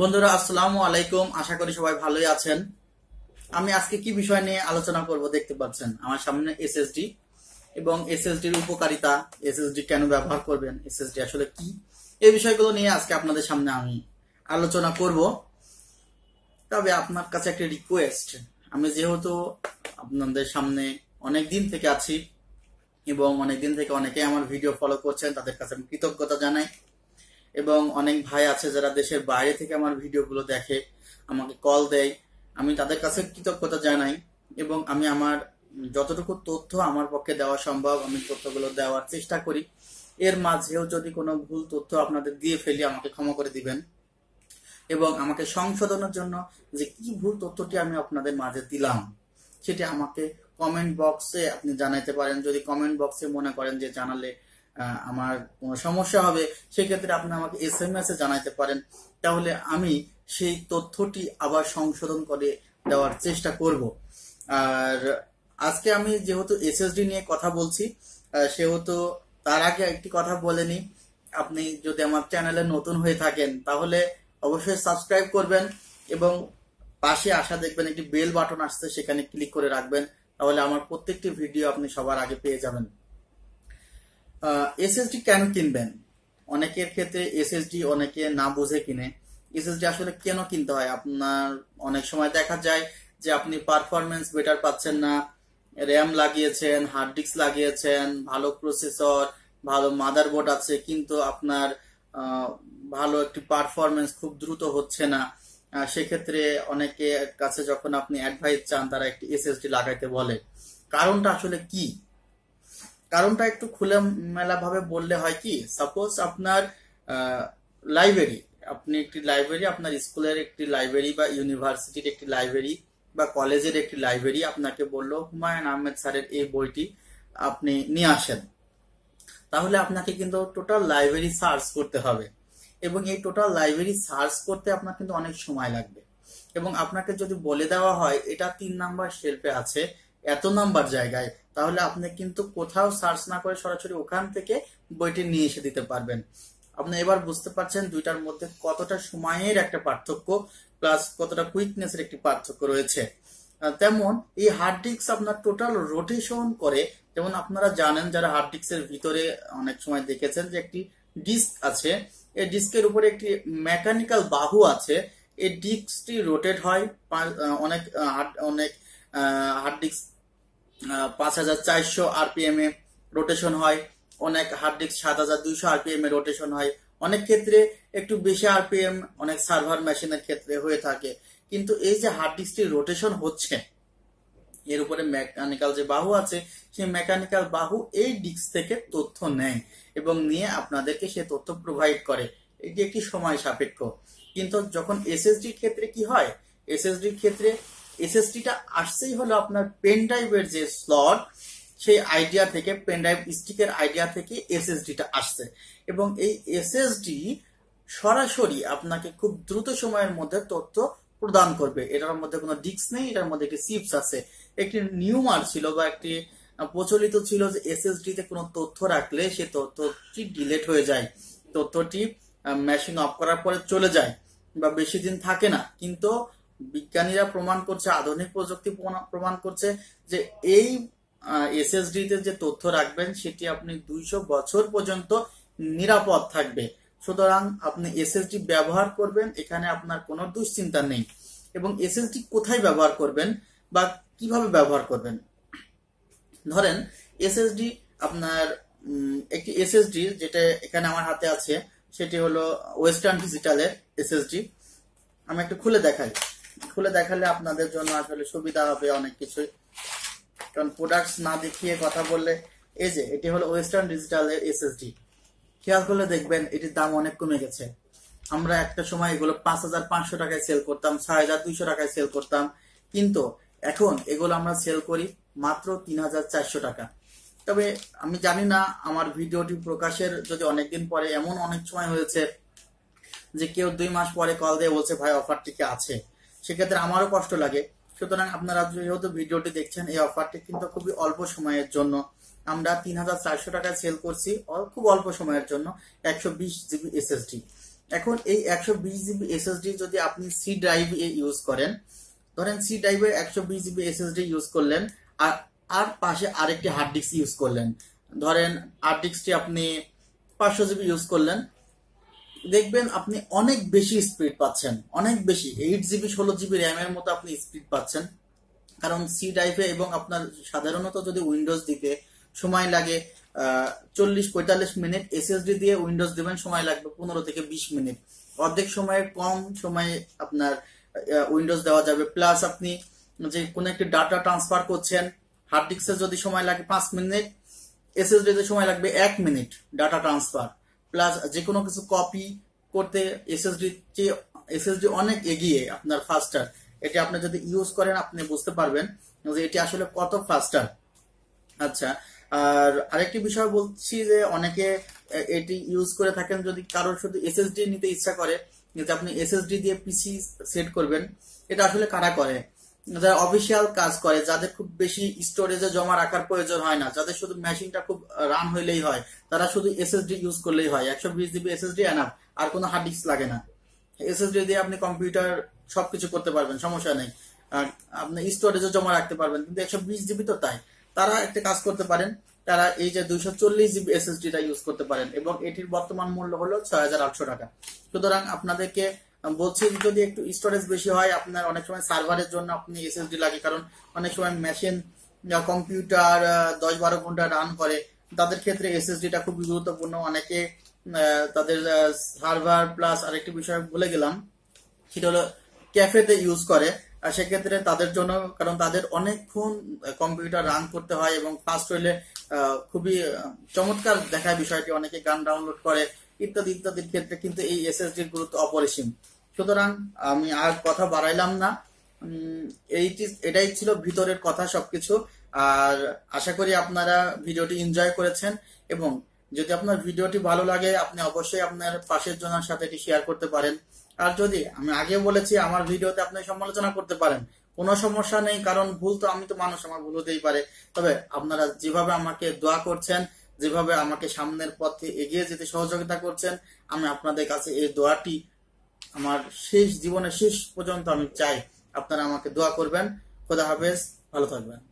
বন্ধুরা আসসালামু আলাইকুম আশা করি সবাই ভালোই আছেন আমি আজকে কি বিষয় নিয়ে আলোচনা করব দেখতে পাচ্ছেন আমার সামনে এসএসডি এবং এসএসডির উপকারিতা এসএসডি কেন ব্যবহার করবেন এসএসডি আসলে কি এই বিষয়গুলো নিয়ে আজকে আপনাদের সামনে আমি আলোচনা করব তবে আপনার কাছে একটা রিকোয়েস্ট আমি যেহেতু আপনাদের সামনে অনেক দিন থেকে আছি এবং অনেক দিন থেকে অনেকে আমার ভিডিও ফলো করছেন তাদের কাছে আমি কৃতজ্ঞতা জানাই এবং অনেক ভাই আছে যারা দেশের বাইরে থেকে আমার ভিডিওগুলো দেখে আমাকে কল দেয় আমি তাদের কাছে কৃতজ্ঞতা জানাই এবং আমি আমার যতটুকু তথ্য আমার পক্ষে দেওয়া সম্ভব আমি তথ্যগুলো দেওয়ার চেষ্টা করি এর মাঝেও যদি কোনো ভুল তথ্য আপনাদের দিয়ে ফেলি আমাকে ক্ষমা করে দিবেন এবং আমাকে সংশোধনের জন্য যে কি ভুল তথ্যটি আমি আপনাদের মাঝে দিলাম সেটি আমাকে কমেন্ট বক্সে আপনি জানাইতে পারেন যদি কমেন্ট বক্সে মনে করেন যে জানালে আমার কোনো সমস্যা হবে সেক্ষেত্রে আপনি আমাকে এস এম এস এ জানাইতে পারেন তাহলে আমি সেই তথ্যটি আবার সংশোধন করে দেওয়ার চেষ্টা করব আর আজকে আমি যেহেতু এসএসডি নিয়ে কথা বলছি সেহেতু তার আগে একটি কথা বলে নিই আপনি যদি আমার চ্যানেলে নতুন হয়ে থাকেন তাহলে অবশ্যই সাবস্ক্রাইব করবেন এবং পাশে আসা দেখবেন একটি বেল বাটন আসছে সেখানে ক্লিক করে রাখবেন তাহলে আমার প্রত্যেকটি ভিডিও আপনি সবার আগে পেয়ে যাবেন এসএসডি কেন কিনবেন অনেকের ক্ষেত্রে এসএসডি অনেকে না বুঝে কিনে এসএসডি আসলে কেন কিনতে হয় আপনার অনেক সময় দেখা যায় যে আপনি পারফরমেন্স বেটার পাচ্ছেন না র্যাম লাগিয়েছেন হার্ড ডিস্ক লাগিয়েছেন ভালো প্রসেসর ভালো মাদারবোর্ড আছে কিন্তু আপনার ভালো একটি পারফরমেন্স খুব দ্রুত হচ্ছে না সেক্ষেত্রে অনেকে কাছে যখন আপনি অ্যাডভাইস চান তারা একটি এসএসডি লাগাইতে বলে কারণটা আসলে কি কারণটা একটু ভাবে বললে হয় কি সাপোজ আপনার লাইব্রেরি আপনি একটি লাইব্রেরি আপনার স্কুলের একটি লাইব্রেরি বা ইউনিভার্সিটির একটি লাইব্রেরি বা কলেজের একটি লাইব্রেরি আপনাকে বলল হুমায়ুন আহমেদ স্যারের এই বইটি আপনি নিয়ে আসেন তাহলে আপনাকে কিন্তু টোটাল লাইব্রেরি সার্চ করতে হবে এবং এই টোটাল লাইব্রেরি সার্চ করতে আপনার কিন্তু অনেক সময় লাগবে এবং আপনাকে যদি বলে দেওয়া হয় এটা তিন নাম্বার শেল্পে আছে এত নাম্বার জায়গায় তাহলে আপনি কিন্তু কোথাও সার্চ না করে সরাসরি ওখান থেকে বইটি নিয়ে এসে দিতে পারবেন আপনি এবার বুঝতে পারছেন দুইটার মধ্যে কতটা সময়ের একটা পার্থক্য প্লাস কতটা কুইকনেসের একটি পার্থক্য রয়েছে তেমন এই হার্ড ডিস্ক আপনার টোটাল রোটেশন করে যেমন আপনারা জানেন যারা হার্ড ডিস্কের ভিতরে অনেক সময় দেখেছেন যে একটি ডিস্ক আছে এই ডিস্কের উপরে একটি মেকানিক্যাল বাহু আছে এই ডিস্কটি রোটেট হয় অনেক হার্ড অনেক হার্ড ডিস্ক পাঁচ হাজার চারশো আরপিএম এ রোটেশন হয় অনেক হার্ড ডিস্ক সাত হাজার দুইশো আরপিএম এ রোটেশন হয় অনেক ক্ষেত্রে একটু বেশি আরপিএম অনেক সার্ভার মেশিনের ক্ষেত্রে হয়ে থাকে কিন্তু এই যে হার্ড ডিস্কটির রোটেশন হচ্ছে এর উপরে মেকানিক্যাল যে বাহু আছে সেই মেকানিক্যাল বাহু এই ডিস্ক থেকে তথ্য নেয় এবং নিয়ে আপনাদেরকে সে তথ্য প্রোভাইড করে এটি একটি সময় সাপেক্ষ কিন্তু যখন এসএসডির ক্ষেত্রে কি হয় এসএসডির ক্ষেত্রে এসএসডিটা আসছেই হলো আপনার পেন ড্রাইভের যে স্লট সেই আইডিয়া থেকে পেন ড্রাইভ স্টিকের আইডিয়া থেকে এসএসডিটা আসছে এবং এই এসএসডি সরাসরি আপনাকে খুব দ্রুত সময়ের মধ্যে তথ্য প্রদান করবে এটার মধ্যে কোনো ডিস্ক নেই এটার মধ্যে একটি চিপস আছে একটি নিউমার ছিল বা একটি প্রচলিত ছিল যে এসএসডি তে কোনো তথ্য রাখলে সে তথ্যটি ডিলেট হয়ে যায় তথ্যটি মেশিন অফ করার পরে চলে যায় বা বেশি দিন থাকে না কিন্তু বিজ্ঞানীরা প্রমাণ করছে আধুনিক প্রযুক্তি প্রমাণ করছে যে এই এসএসডি তে যে তথ্য রাখবেন সেটি আপনি দুইশো বছর পর্যন্ত নিরাপদ থাকবে সুতরাং আপনি এসএসডি ব্যবহার করবেন এখানে আপনার কোনো দুশ্চিন্তা নেই এবং এসএসডি কোথায় ব্যবহার করবেন বা কিভাবে ব্যবহার করবেন ধরেন এসএসডি আপনার একটি এসএসডি যেটা এখানে আমার হাতে আছে সেটি হলো ওয়েস্টার্ন ডিজিটালের এসএসডি আমি একটু খুলে দেখাই খুলে দেখালে আপনাদের জন্য আসলে সুবিধা হবে অনেক কিছুই কারণ প্রোডাক্টস না দেখিয়ে কথা বললে এই যে এটি হলো ওয়েস্টার্ন ডিজিটাল এসএসডি খেয়াল করলে দেখবেন এটির দাম অনেক কমে গেছে আমরা একটা সময় এগুলো পাঁচ হাজার পাঁচশো টাকায় সেল করতাম ছয় হাজার দুইশো টাকায় সেল করতাম কিন্তু এখন এগুলো আমরা সেল করি মাত্র তিন হাজার চারশো টাকা তবে আমি জানি না আমার ভিডিওটি প্রকাশের যদি অনেকদিন পরে এমন অনেক সময় হয়েছে যে কেউ দুই মাস পরে কল দিয়ে বলছে ভাই অফারটিকে আছে সেক্ষেত্রে আমারও কষ্ট লাগে সুতরাং আপনারা যেহেতু ভিডিওটি দেখছেন এই অফারটি কিন্তু খুবই অল্প সময়ের জন্য আমরা তিন হাজার চারশো টাকায় সেল করছি খুব অল্প সময়ের জন্য একশো বিশ জিবি এসএসডি এখন এই একশো বিশ জিবি এসএসডি যদি আপনি সি ড্রাইভ এ ইউজ করেন ধরেন সি ড্রাইভে একশো বিশ জিবি এসএসডি ইউজ করলেন আর আর পাশে আরেকটি হার্ড ডিস্ক ইউজ করলেন ধরেন হার্ড ডিস্কটি আপনি পাঁচশো জিবি ইউজ করলেন দেখবেন আপনি অনেক বেশি স্পিড পাচ্ছেন অনেক বেশি এইট জিবি ষোলো জিবি র্যামের মতো আপনি স্পিড পাচ্ছেন কারণ সি টাইপে এবং আপনার সাধারণত যদি উইন্ডোজ দিতে সময় লাগে চল্লিশ পঁয়তাল্লিশ মিনিট এসএসডি দিয়ে উইন্ডোজ দেবেন সময় লাগবে পনেরো থেকে বিশ মিনিট অর্ধেক সময়ে কম সময়ে আপনার উইন্ডোজ দেওয়া যাবে প্লাস আপনি যে কোন একটি ডাটা ট্রান্সফার করছেন হার্ড ডিস্কে যদি সময় লাগে পাঁচ মিনিট এসএসডিতে সময় লাগবে এক মিনিট ডাটা ট্রান্সফার প্লাস যে কোনো কিছু কপি করতে এসএসডি চেয়ে এসএসডি অনেক এগিয়ে আপনার ফাস্টার এটি আপনি যদি ইউজ করেন আপনি বুঝতে পারবেন যে এটি আসলে কত ফাস্টার আচ্ছা আর আরেকটি বিষয় বলছি যে অনেকে এটি ইউজ করে থাকেন যদি কারোর শুধু এসএসডি নিতে ইচ্ছা করে যে আপনি এসএসডি দিয়ে পিসি সেট করবেন এটা আসলে কারা করে যারা অফিসিয়াল কাজ করে যাদের খুব বেশি স্টোরেজে জমা রাখার প্রয়োজন হয় না যাদের শুধু মেশিনটা খুব রান হইলেই হয় তারা শুধু এসএসডি ইউজ করলেই হয় একশো বিশ জিবি এসএসডি এনাফ আর কোনো হার্ড ডিস্ক লাগে না এসএসডি দিয়ে আপনি কম্পিউটার সবকিছু করতে পারবেন সমস্যা নেই আপনি স্টোরেজে জমা রাখতে পারবেন কিন্তু একশো বিশ জিবি তো তাই তারা একটা কাজ করতে পারেন তারা এই যে দুইশো চল্লিশ জিবি এসএসডিটা ইউজ করতে পারেন এবং এটির বর্তমান মূল্য হলো ছয় হাজার আটশো টাকা সুতরাং আপনাদেরকে বলছি যদি একটু স্টোরেজ বেশি হয় আপনার অনেক সময় সার্ভারের জন্য আপনি এসএসডি লাগে কারণ অনেক সময় মেশিন কম্পিউটার দশ বারো ঘন্টা রান করে তাদের ক্ষেত্রে এসএসডিটা খুবই গুরুত্বপূর্ণ অনেকে তাদের সার্ভার প্লাস আরেকটি বিষয় বলে গেলাম সেটা হলো ক্যাফেতে ইউজ করে আর সেক্ষেত্রে তাদের জন্য কারণ তাদের অনেকক্ষণ কম্পিউটার রান করতে হয় এবং ফাস্ট হইলে খুবই চমৎকার দেখায় বিষয়টি অনেকে গান ডাউনলোড করে ইত্যাদি ইত্যাদির ক্ষেত্রে কিন্তু এই এসএসডির গুরুত্ব অপরিসীম সুতরাং আমি আর কথা বাড়াইলাম না এইটি এটাই ছিল ভিতরের কথা সবকিছু আর আশা করি আপনারা ভিডিওটি এনজয় করেছেন এবং যদি আপনার ভিডিওটি ভালো লাগে আপনি অবশ্যই আপনার পাশের জনের সাথে এটি শেয়ার করতে পারেন আর যদি আমি আগে বলেছি আমার ভিডিওতে আপনি সমালোচনা করতে পারেন কোনো সমস্যা নেই কারণ ভুল তো আমি তো মানুষ আমার ভুল হতেই পারে তবে আপনারা যেভাবে আমাকে দোয়া করছেন যেভাবে আমাকে সামনের পথে এগিয়ে যেতে সহযোগিতা করছেন আমি আপনাদের কাছে এই দোয়াটি আমার শেষ জীবনের শেষ পর্যন্ত আমি চাই আপনারা আমাকে দোয়া করবেন খোদা হাফেজ ভালো থাকবেন